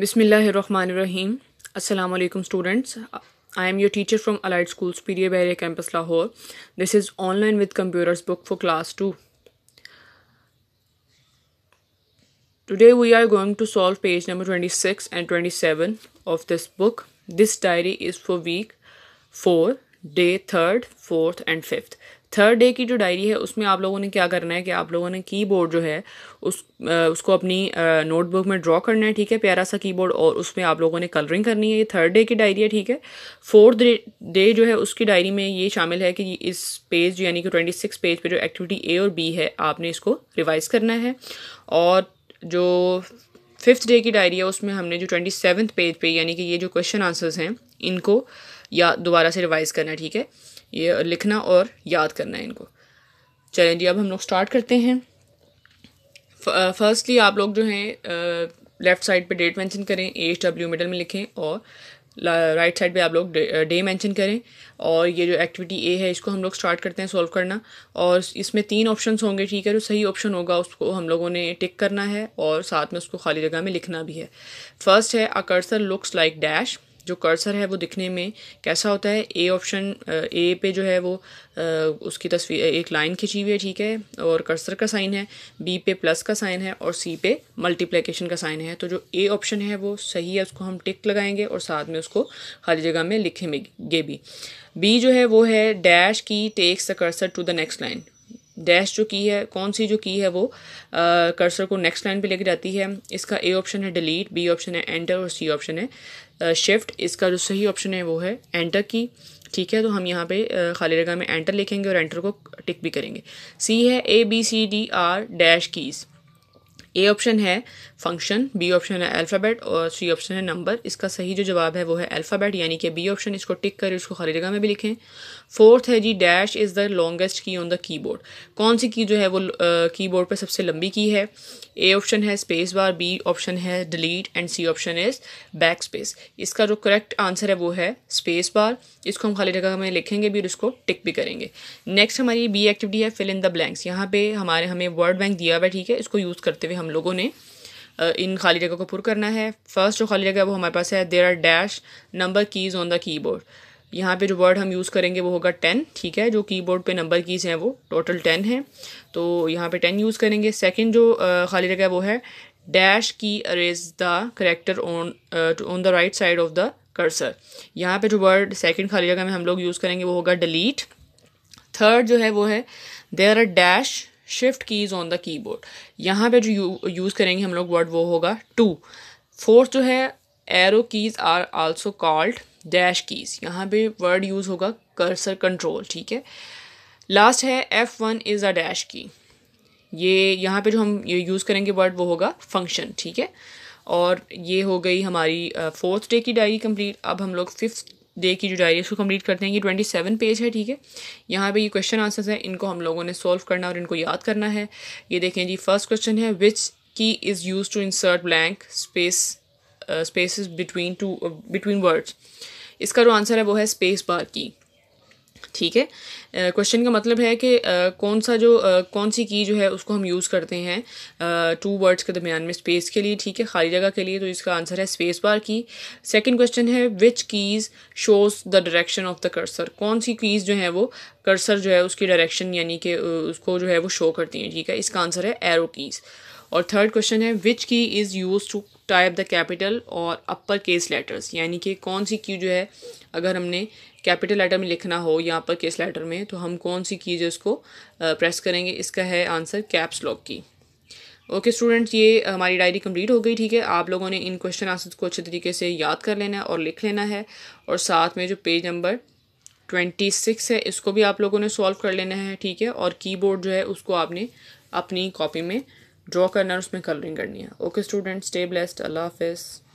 Bismillahirrahmanirrahim. Assalamu alaikum students. I am your teacher from Allied Schools, PDA Barrier Campus Lahore. This is Online with Computers book for class 2. Today we are going to solve page number 26 and 27 of this book. This diary is for week 4, day 3rd, 4th and 5th. Third day की जो diary है उसमें आप लोगों ने क्या करना है कि आप लोगों ने कीबोर्ड जो है उस उसको अपनी नोटबुक में ड्रॉ करना है ठीक है प्यारा सा कीबोर्ड और उसमें आप लोगों ने कलरिंग करनी है ये थर्ड डे की डायरी है ठीक है फोर्थ डे जो है उसकी डायरी में ये शामिल है कि इस पेज यानी कि ट्वेंटी सिक्स पेज पे जो एक्टिविटी ए और बी है आपने इसको रिवाइज करना है और जो फिफ्थ डे की डायरी है उसमें हमने जो ट्वेंटी सेवन्थ पेज पे यानी कि ये जो क्वेश्चन आंसर्स हैं इनको या दोबारा से रिवाइज़ करना ठीक है ये लिखना और याद करना है इनको चलें जी अब हम लोग स्टार्ट करते हैं फर्स्टली uh, आप लोग जो हैं लेफ़्ट uh, साइड पे डेट मेंशन करें एच डब्ल्यू मिडल में लिखें और राइट साइड पे आप लोग डे मेंशन uh, करें और ये जो एक्टिविटी ए है इसको हम लोग स्टार्ट करते हैं सॉल्व करना और इसमें तीन ऑप्शन होंगे ठीक है जो सही ऑप्शन होगा उसको हम लोगों ने टिक करना है और साथ में उसको खाली जगह में लिखना भी है फर्स्ट है a cursor looks like dash जो कर्सर है वो दिखने में कैसा होता है ए ऑप्शन ए पे जो है वो आ, उसकी तस्वीर एक लाइन खिंची हुई है ठीक है और कर्सर का साइन है बी पे प्लस का साइन है और सी पे मल्टीप्लिकेशन का साइन है तो जो ए ऑप्शन है वो सही है उसको हम टिक लगाएंगे और साथ में उसको खाली जगह में लिखेंगे भी बी जो है वो है dash key takes the cursor to the next line dash जो की है कौन सी जो की है वो कर्सर को नेक्स्ट लाइन पे लेके जाती है इसका ए ऑप्शन है डिलीट बी ऑप्शन है एंटर और सी ऑप्शन है शिफ्ट इसका जो सही ऑप्शन है वो है एंटर की ठीक है तो हम यहाँ पे खाली जगह में एंटर लिखेंगे और एंटर को टिक भी करेंगे सी है A B C D are dash keys A option है फंक्शन बी ऑप्शन है अल्फ़ाबेट और सी ऑप्शन है नंबर इसका सही जो जवाब है वो है अल्फ़ाबेट यानी कि बी ऑप्शन इसको टिक कर इसको खाली जगह में भी लिखें फोर्थ है G dash is the longest key on the keyboard कौन सी की जो है वो की uh, पर सबसे लंबी की है ए ऑप्शन है स्पेस बार बी ऑप्शन है delete and C option is backspace इसका जो करेक्ट आंसर है वो है स्पेस बार इसको हम खाली जगह में लिखेंगे भी और इसको टिक भी करेंगे नेक्स्ट हमारी बी एक्टिविटी है फिल इन द ब्लैंक्स यहाँ पे हमारे हमें वर्ड बैंक दिया हुआ है ठीक है इसको यूज़ करते हुए हम लोगों ने इन खाली जगह को पुर करना है फर्स्ट जो खाली जगह है वो हमारे पास है there are dash number keys on the keyboard यहाँ पे जो वर्ड हम यूज़ करेंगे वो होगा टेन ठीक है जो कीबोर्ड पे नंबर कीज़ हैं वो टोटल टेन हैं तो यहाँ पे टेन यूज़ करेंगे सेकंड जो खाली जगह है वो है dash key erase the character on on the right side of the cursor यहाँ पे जो वर्ड सेकंड खाली जगह में हम लोग यूज़ करेंगे वो होगा डिलीट थर्ड जो है वो है there are dash shift keys on the keyboard यहाँ पे जो यूज़ करेंगे हम लोग वर्ड वो होगा टू फोर्थ जो है arrow keys are also called dash keys यहाँ पे वर्ड यूज़ होगा कर्सर कंट्रोल ठीक है लास्ट है F one is a dash key ये यहाँ पे जो हम ये यूज़ करेंगे वर्ड वो होगा फंक्शन ठीक है और ये हो गई हमारी फोर्थ uh, डे की डायरी कंप्लीट अब हम लोग फिफ्थ डे की जो डायरी है उसको कंप्लीट करते हैं ये ट्वेंटी सेवन पेज है ठीक है यहाँ पे ये क्वेश्चन आंसर्स हैं इनको हम लोगों ने सॉल्व करना और इनको याद करना है ये देखें जी फर्स्ट क्वेश्चन है which key is use to insert blank space spaces between two between words इसका जो आंसर है वो है स्पेस बार की ठीक है क्वेश्चन का मतलब है कि uh, कौन सा जो uh, कौन सी की जो है उसको हम यूज़ करते हैं टू uh, वर्ड्स के दरमियान में स्पेस के लिए ठीक है खाली जगह के लिए तो इसका आंसर है स्पेस बार की सेकंड क्वेश्चन है which keys shows the direction of the cursor कौन सी कीज़ जो है वो कर्सर जो है उसकी डायरेक्शन यानी कि उसको जो है वो शो करती हैं ठीक है इसका आंसर है एरो कीज़ और थर्ड क्वेश्चन है which key is use to type the capital और अपर केस लेटर्स यानी कि कौन सी की जो है अगर हमने कैपिटल लेटर में लिखना हो यहाँ पर केस लेटर में तो हम कौन सी कीज उसको प्रेस करेंगे इसका है answer caps lock key okay students ये हमारी डायरी कंप्लीट हो गई ठीक है आप लोगों ने इन क्वेश्चन आंसर्स को अच्छे तरीके से याद कर लेना है और लिख लेना है और साथ में जो पेज नंबर ट्वेंटी सिक्स है इसको भी आप लोगों ने सॉल्व कर लेना है ठीक है और कीबोर्ड जो है उसको आपने अपनी कॉपी में ड्रॉ करना है उसमें कलरिंग करनी है ओके स्टूडेंट्स स्टे ब्लेस्ड अल्लाह हाफिज़